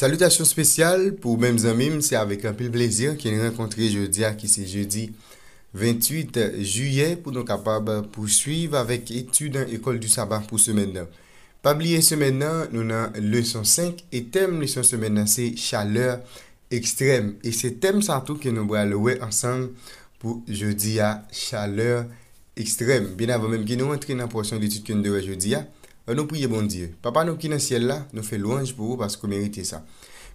Salutasyon spesyal pou mèm zanmim, se avèk anpil blèzir ki nou renkontre jodi a ki se jodi 28 juyè pou nou kapab pou suyv avèk etu dan ekol du saban pou semen nan. Pabliye semen nan nou nan lèson 5 et tem lèson semen nan se chaleur ekstrem. E se tem sartou ki nou bralowe ansan pou jodi a chaleur ekstrem. Bien avèm mèm ki nou entri nan porsyon l'etut ki nou drè jodi a. A euh, nou priye bon diye. Papa nou ki nan siel la, nou fe louange pou ou paskou merite sa.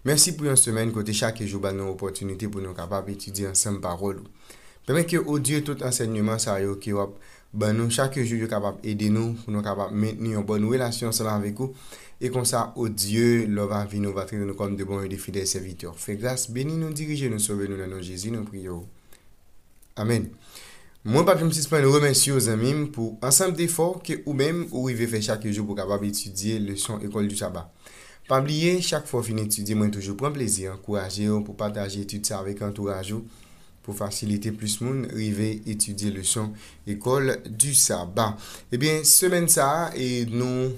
Mersi pou yon semen kote chakye jou ban nou opotunite pou nou kapap etudye an sem parol ou. Pemeke ou oh diye tout ansenye man sa yo ki wap ban nou chakye jou yo kapap ede nou pou nou kapap menye yon bon relasyon sa lan vek ou. E konsa ou diye lou va vi nou va tri nou kon de bon ou de fide se vit yo. Fè glas beni nou dirije nou sobe nou nan nou jezi nou priyo ou. Amen. Mwen pa plim si spen remensye ou zanmim pou ansan de fok ou men ou rive fè chak yojou pou kabab etudye le son ekol du sabat. Pa blye chak fò fin etudye mwen toujou pren plezi, ankouraje ou pou pataje etudye sa vek an toujou pou fasilite plus moun rive etudye le son ekol du sabat. Ebyen eh semen sa e nou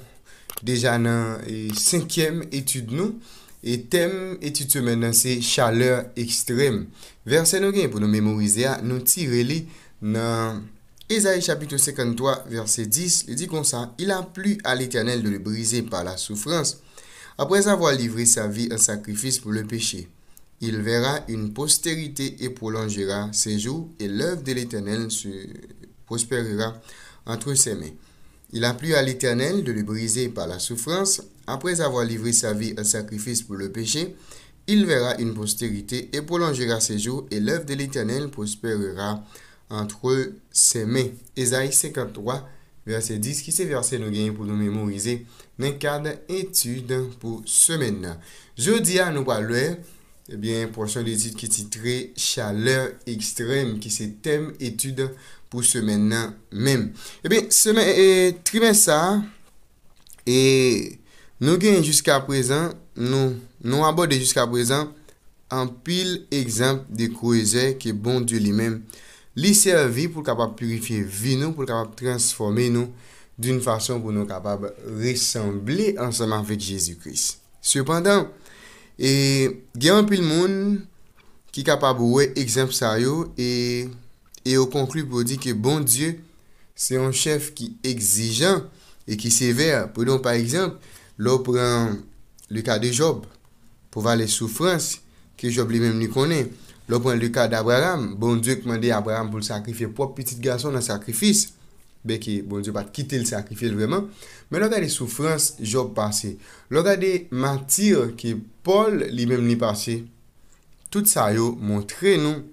deja nan e eh, synkèm etud nou e tem etudye men nan se chaleur ekstrem. Versen nou gen pou nou memorize a nou tire li sabat. Non. Ésaïe chapitre 53, verset 10, il dit comme ça, il a plu à l'Éternel de le briser par la souffrance. Après avoir livré sa vie en sacrifice pour le péché, il verra une postérité et prolongera ses jours, et l'œuvre de l'Éternel se prospérera entre ses mains. Il a plu à l'Éternel de le briser par la souffrance. Après avoir livré sa vie en sacrifice pour le péché, il verra une postérité et prolongera ses jours, et l'œuvre de l'Éternel prospérera Antre semen Ezaïs 53 verset 10 Ki se verset nou genye pou nou memorize Nen kade etude pou semen Jodi a nou eh balwe Ebyen porsyon de etude ki titre Chaleur ekstrem Ki se tem etude pou semen Meme Ebyen eh semen eh, trimen sa E Nou genye jusqu aprezen Nou abode jusqu aprezen An pil ekzamp de kouize Ki bon di li men Li servi pou kapap purifiye vi nou, pou kapap transforme nou doun fason pou nou kapap ressembli anseman vek Jezikris. Sependan, e, gen anpil moun ki kapap ouwe egzemp sa yo, e, e yo konklu pou di ke bon Diyo se yon chef ki egzijan e ki sever. Pou don par ekzemp, lo pran le ka de Job pou va le soufrans ki Job li menm ni konen. Lò pou an lè kade Abraham, bon Diyo kman de Abraham pou l sakrifye pou ap petit gason nan sakrifis, be ki bon Diyo bat kite l sakrifye l vreman, men lò da de soufrans jòp pase, lò da de matir ki Paul li menm ni pase, tout sa yo montre nou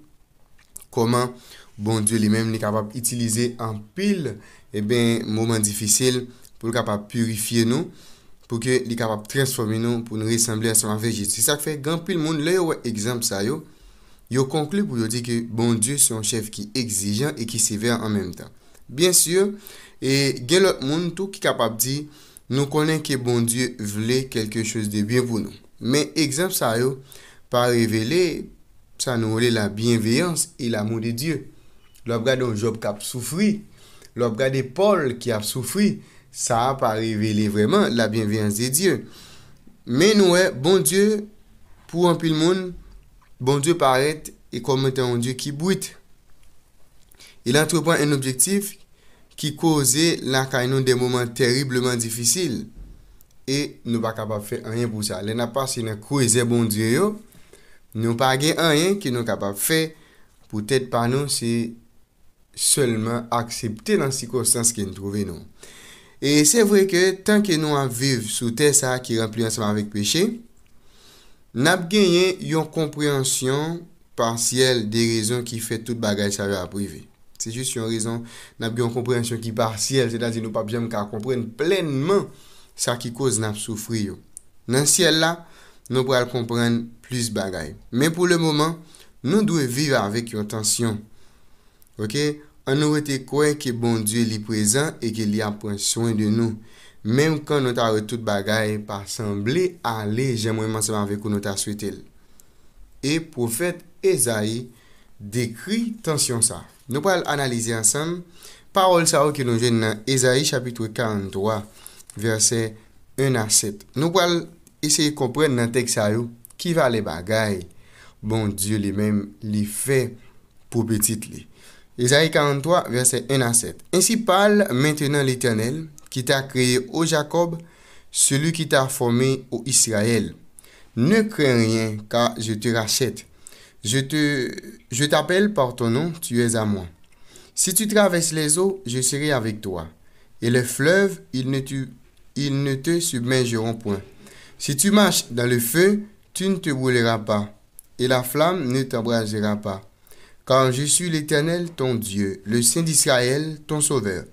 koman bon Diyo li menm ni kapap itilize an pil, e ben mouman difisil pou l kapap purifiye nou, pou ke li kapap transforme nou pou nou ressemble a sa manvejit. Si sa kfe, gan pil moun lè yo wè egzamp sa yo, Yo konklu pou yo di ki bon die son chef ki egzijan E ki sever an menm tan Bien sur E gen lot moun tou ki kapap di Nou konen ki bon die vle Kelke chos de bien pou nou Men egzamp sa yo Pa revele Sa nou vle la bienveyans E la moun de die Lop gade ou job kap soufri Lop gade pol ki ap soufri Sa pa revele vreman la bienveyans de die Men nou e Bon die pou an pil moun Bon dieu paret e komete an dieu ki bwit. E lantrepan en objektif ki koze lankay nou de mouman teribleman difisil. E nou pa kapap fe anyen pou sa. Le na pa se nou koze bon dieu, nou pa gen anyen ki nou kapap fe. Poutet pa nou se seulement aksepte lansikosans ki nou trove nou. E se vwe ke tanke nou an vive sou te sa ki rempli ansama vek peche, Nap genye yon komprehensyon parciel de rezon ki fe tout bagay sa ve aprive. Se jist yon rezon nap gen yon komprehensyon ki parciel. Se dan se nou pap jem ka kompren plenman sa ki koz nap soufri yo. Nan siel la, nou pral kompren plus bagay. Men pou le mouman, nou dwe vive avik yon tansyon. Ok, an nou rete kwen ke bon die li prezant e ke li apren son de nou. menm kon nou ta retout bagay, pa sanble ale jemwen manseman vekou nou ta sutel. E profet Ezaï dekri tansyon sa. Nou pal analize ansam, parol sa ou ki nou jen nan Ezaï chapitre 43, verse 1 a 7. Nou pal eseye kompren nan tek sa ou, ki va le bagay, bon diyo li menm li fe pou betit li. Ezaï 43, verse 1 a 7. Ensi pal mentenan l'Eternel, qui t'a créé au Jacob, celui qui t'a formé au Israël. Ne crains rien, car je te rachète. Je te, je t'appelle par ton nom, tu es à moi. Si tu traverses les eaux, je serai avec toi. Et les fleuves, ils ne, tu, ils ne te submergeront point. Si tu marches dans le feu, tu ne te brûleras pas, et la flamme ne t'embrasera pas. Car je suis l'Éternel, ton Dieu, le Saint d'Israël, ton Sauveur.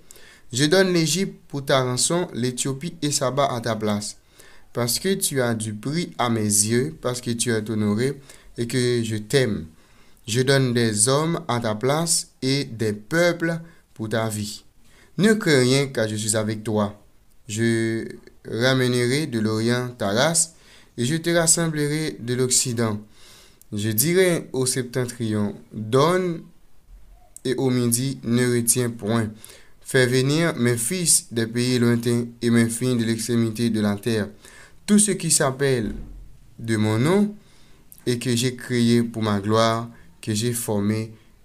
Je donne l'Égypte pour ta rançon, l'Éthiopie et Saba à ta place. Parce que tu as du prix à mes yeux, parce que tu es honoré et que je t'aime. Je donne des hommes à ta place et des peuples pour ta vie. Ne crains rien car je suis avec toi. Je ramènerai de l'Orient ta race et je te rassemblerai de l'Occident. Je dirai au septentrion, donne et au midi, ne retiens point. fè venir men fis de peyi lonten, e men fin de l'ekstremite de lanter, tout se ki sapel de mon nou, e ke jè kriye pou man gloar, ke jè formè,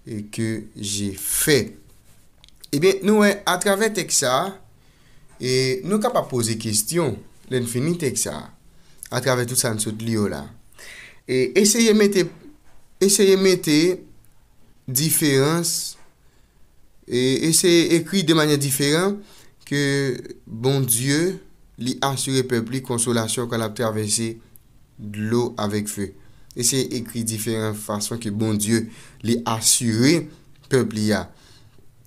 e ke jè fè. E eh ben nou, a travè teksa, e nou ka pa pose kestyon, l'enfini teksa, a travè tout san sou tliola, e esèye mette, esèye mette, diferans, E se ekri de manye diferan Ke bon die Li asure pepli konsolasyon Kan ap travese Dlo avèk fè E se ekri diferan fason ke bon die Li asure pepli ya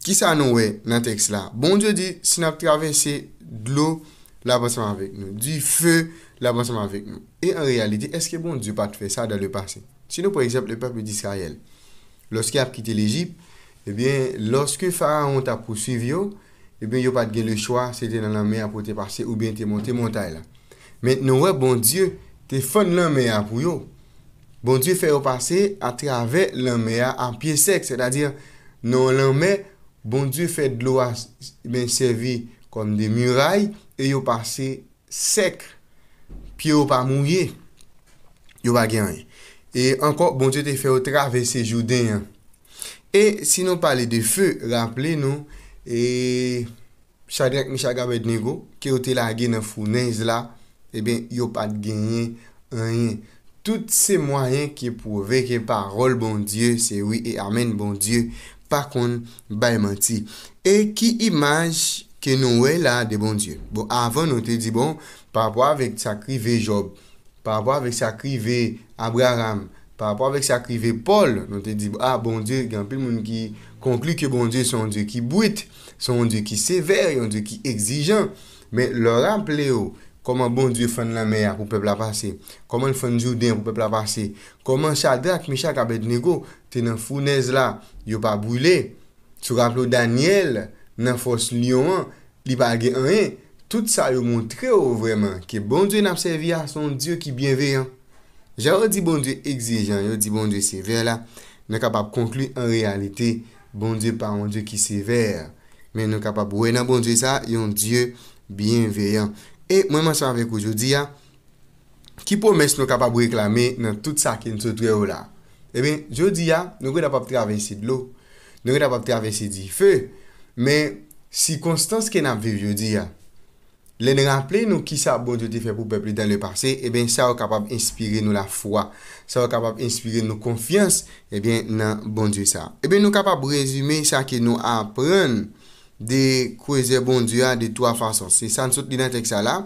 Ki sa nouè nan tekst la Bon die di si nap travese Dlo l'abrasan avèk nou Di fè l'abrasan avèk nou E an reali di eske bon die pa te fè sa Da le pase Sinou por ekseple le pepli di Israel Lors ki ap kite l'Egypte Ebyen, eh loske Faraon ta pwosiv yo, ebyen eh yo pat gen le chwa se te nan lanmea pou te pase oubyen te monte montay la. Met nou we bon Diyo, te fon lanmea pou yo. Bon Diyo fe non, bon eh yo pase atrave lanmea an piye sek. Se ta dir, nou lanmea, bon Diyo fe dlo a be servie kon de muray, e yo pase sek, piye yo pa mouye, yo pa gen yon. E ankon, bon Diyo te fe yo trave se jouden yon. E, si nou pale de fe, rappele nou, e, chade ak mi chaga bednigo, ki yo te la gen nan founenj la, e ben, yo pat genyen, anyen, tout se mwayen ki e pou veke parol bon Diyo, se wye, e amen bon Diyo, pa kon baymati. E, ki imaj, ke nou we la de bon Diyo. Bon, avon nou te di bon, pa apwa vek sakri ve Job, pa apwa vek sakri ve Abraham, pa apwa vek sa krive Paul, nou te di, ah, bon die, genpil moun ki konkli ki bon die son die ki bouit, son die ki sever, yon die ki exijan, men le rample yo, oh, koman bon die fande la mer pou peple apase, koman fande jou den pou peple apase, koman sa drak me chak apet nego, te nan founèz la, yo pa bouile, sou rample yo Daniel, nan fos lion, li bagè anè, tout sa yo montre yo oh, vremen, ki bon die nan apse via son die ki bienveyan, Yon di bon die exijen, yon di bon die sever la, nou kapap konklu en realite, bon die pa an die ki sever, men nou kapap wè nan bon die sa, yon die bienveyan. E mwen mwansan vek ou jodi ya, ki pwemes nou kapap wèk lame nan tout sa ki nou sotre ou la? E eh ben, jodi ya, nou gwen apap travese di lo, nou gwen apap travese di fe, men si konstans ki nan viv jodi ya, Le ne rample nou ki sa bon Diyo te fe pou pepli dan le pase, e eh ben sa ou kapab inspire nou la fwa, sa ou kapab inspire nou konfians, e eh ben nan bon Diyo sa. E eh ben nou kapab rezume sa ki nou apren de kweze bon Diyo de twa fason. Se san sot di nan tek sa la,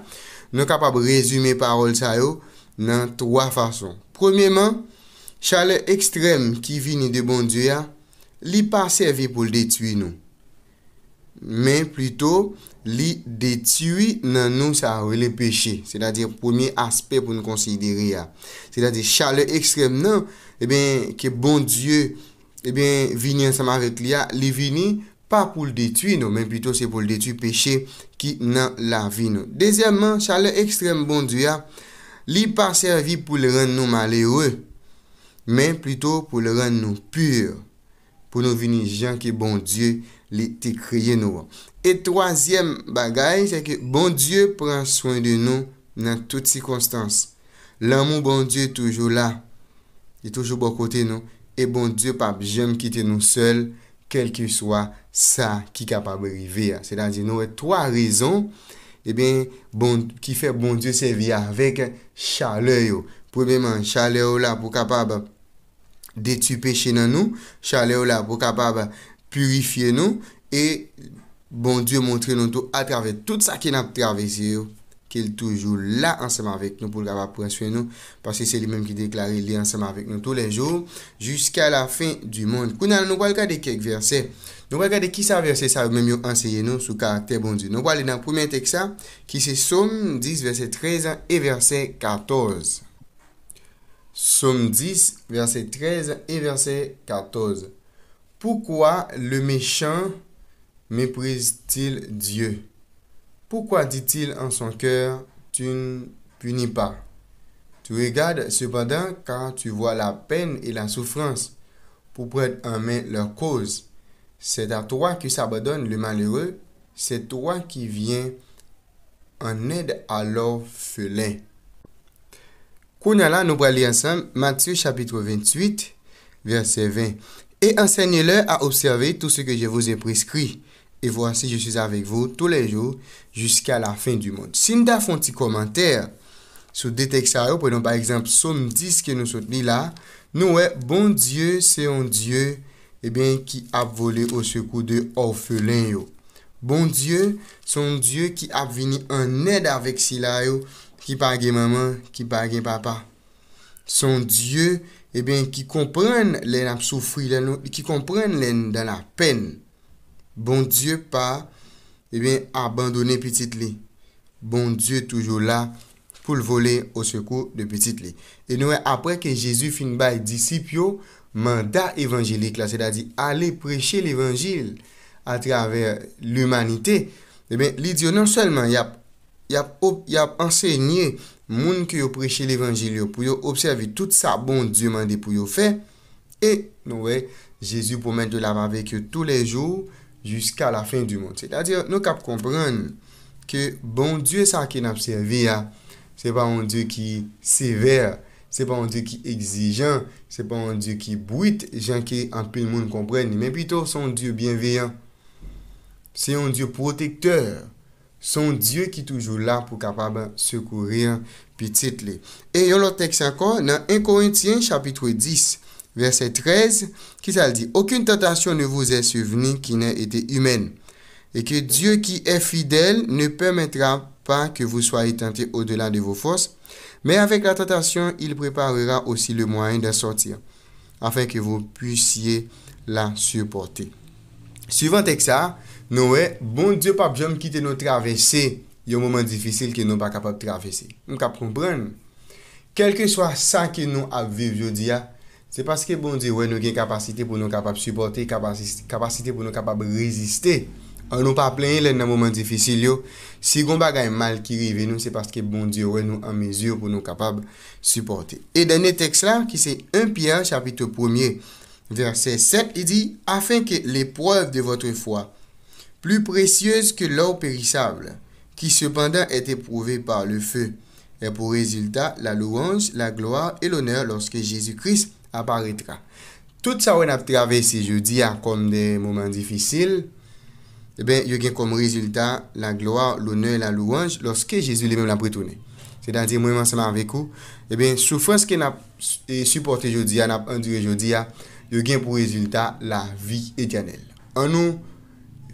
nou kapab rezume parol sa yo nan twa fason. Premyeman, chale ekstrem ki vine de bon Diyo, li pa serve pou detui nou. Men plito li detui nan nou sa rele peche. Se da di premier aspe pou nou konsideri ya. Ah. Se da di chale ekstrem nan, e eh ben ke bon die, e eh ben vini ansama rekli ya, li vini pa pou l detui nou. Men plito se pou l detui peche ki nan la vi nou. Dezyanman, chale ekstrem bon die ya, ah, li pa servi pou l ren nou malewe. Men plito pou l ren nou pure. pou nou vini jan ki bon Diyo li te kriye nou an. E troasyem bagay, chè ki bon Diyo pren soyn de nou nan tout sikonstans. L'amou bon Diyo toujou la, di e toujou bo kote nou, e bon Diyo pap jem kite nou sel, kel ki swa sa ki kapab revi an. Se la di nou e troa rezon, e ben bon, ki fe bon Diyo se vi an, vek chale yo. Proube e man, chale yo la pou kapab detupe chen nan nou, chale ou la pou kapab purifiye nou e bon diyo montre nou tou aprave tout sa ki nan aprave si yo, ki el toujou la ansama vek nou pou kapab pransye nou pasi se li menm ki deklare li ansama vek nou tou le jou, jiska la fin du moun. Kou nan nou wakade kek verse nou wakade ki sa verse sa ou menm yo ansaye nou sou karakter bon diyo. Nou wakade nan poumen teksa ki se som 10 verse 13 e verse 14 Somme 10, verset 13 et verset 14. Pourquoi le méchant méprise-t-il Dieu Pourquoi dit-il en son cœur, tu ne punis pas Tu regardes cependant quand tu vois la peine et la souffrance pour prendre en main leur cause. C'est à toi que s'abandonne le malheureux, c'est toi qui viens en aide à l'orphelin. Koun ala nou pral li ansam Matthew chapitre 28 verset 20. E ansenye le a observi tout se ke je vous e preskri. E vwansi je suis avek vou tou le jou jusqu'a la fin du moun. Sin da fwanti komantèr sou deteksaryo. Pwenon par exemple som 10 ke nou sot li la. Nou we bon dieu se yon dieu e eh ben ki ap vole ou se kou de orfelin yo. Bon dieu son dieu ki ap vini an ed avek sila yo. Ki pa gen maman, ki pa gen papa. Son dieu, e eh ben, ki komprennen len ap soufri, ki komprennen len dan la pen. Bon dieu pa, e eh ben, abandonnen petit li. Bon dieu toujou la pou l'vole au sekou de petit li. E nouè, apre ke jesu fin bay disipyo, manda evanjelik la, se da di, ale preche l'evanjil atraver l'umanite, e eh ben, li diyo nan selman yap preche y ap ensegnye moun ki yo preche l'evangelio pou yo observe tout sa bon dieu mande pou yo fe e nou we jesu pou men de lave avek yo tou le jou jusqu a la fin du moun c'est a dire nou kap kompren ke bon dieu sa ki n'observe ya se pa moun dieu ki sever, se pa moun dieu ki exijan, se pa moun dieu ki brite, jan ki anpil moun kompren men pito son dieu bienveyan se yon dieu protekteur son qui toujours là pour capable secourir Et il y a un autre texte encore dans 1 Corinthiens chapitre 10 verset 13 qui dit « Aucune tentation ne vous est survenue qui n'ait été humaine et que Dieu qui est fidèle ne permettra pas que vous soyez tentés au-delà de vos forces mais avec la tentation il préparera aussi le moyen d'en sortir afin que vous puissiez la supporter. Suivant texte Nou e, bon diyo pap jom kite nou travesse yo mouman difisil ki nou pa kapab travesse. M ka proumpran. Kelke swa sa ki nou ap viv yo diya, se paske bon diyo we nou gen kapasite pou nou kapab suporte, kapasite pou nou kapab reziste, an nou pa plenye lè nan mouman difisil yo, si goun bagay mal ki rive nou, se paske bon diyo we nou an mezur pou nou kapab suporte. E dene teks la ki se 1 Pierre chapitou 1er verset 7, e di, afen ke le poev de vote fwa, plu presyez ke lor perisable, ki sepandan ete prouve par le fe, e pou rezultat la louange, la gloa, e l'onor loske Jezoukris aparetra. Tout sa wè nap travesse Jeudia kom de mouman difisil, eh e ben, yo gen kom rezultat la gloa, l'onor, la louange, loske Jezoukris apretoune. Se dan di mouman seman vekou, e ben, soufanske nap supporte Jeudia, nap endure Jeudia, yo gen pou rezultat la vi etyanel. An nou,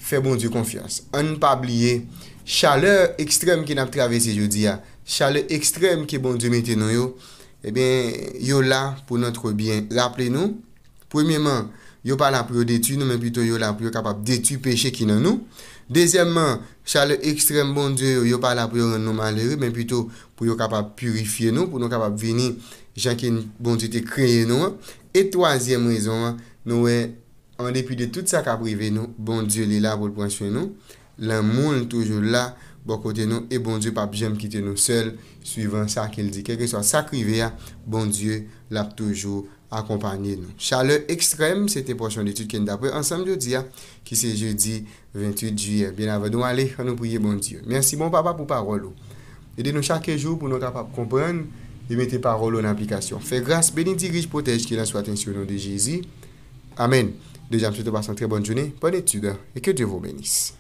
Fè bon dieu konfiyans. An pa bliye, chaleur ekstrem ki nan travezye yo diya. Chaleur ekstrem ki bon dieu meten nou yo. E eh ben, yo la pou nou trobyen. Raple nou. Premyeman, yo pala pou yo detu nou men pwito yo la pou yo kapap detu peche ki nan nou. Dezyeman, chaleur ekstrem bon dieu yo pala pou yo nan nou malere men pwito pou yo kapap purifiye nou. Pou nou kapap veni jan ki bon dieu te kreye nou. E toazyem rezon nou wey. an depi de tout sa ka prive nou, bon dieu li la pou l'prenswen nou, la moun toujou la, bo kote nou, e bon dieu pape jem kite nou sel, suivan sa ke l di, keke sa sakri ve ya, bon dieu la pou toujou akompanyen nou. Chale ekstrem, se te pochon de tout ken dape, an samdou di ya, ki se je di 28 juye. Bien avadou, ale, an nou priye bon dieu. Mersi bon papa pou parolo. E de nou chake jou pou nou ka pape kompren, e mette parolo nan aplikasyon. Fè grâs, beninti grij potej, ki la sou atensyon nou de Déjà, je te passe une très bonne journée, bonne étude et que Dieu vous bénisse.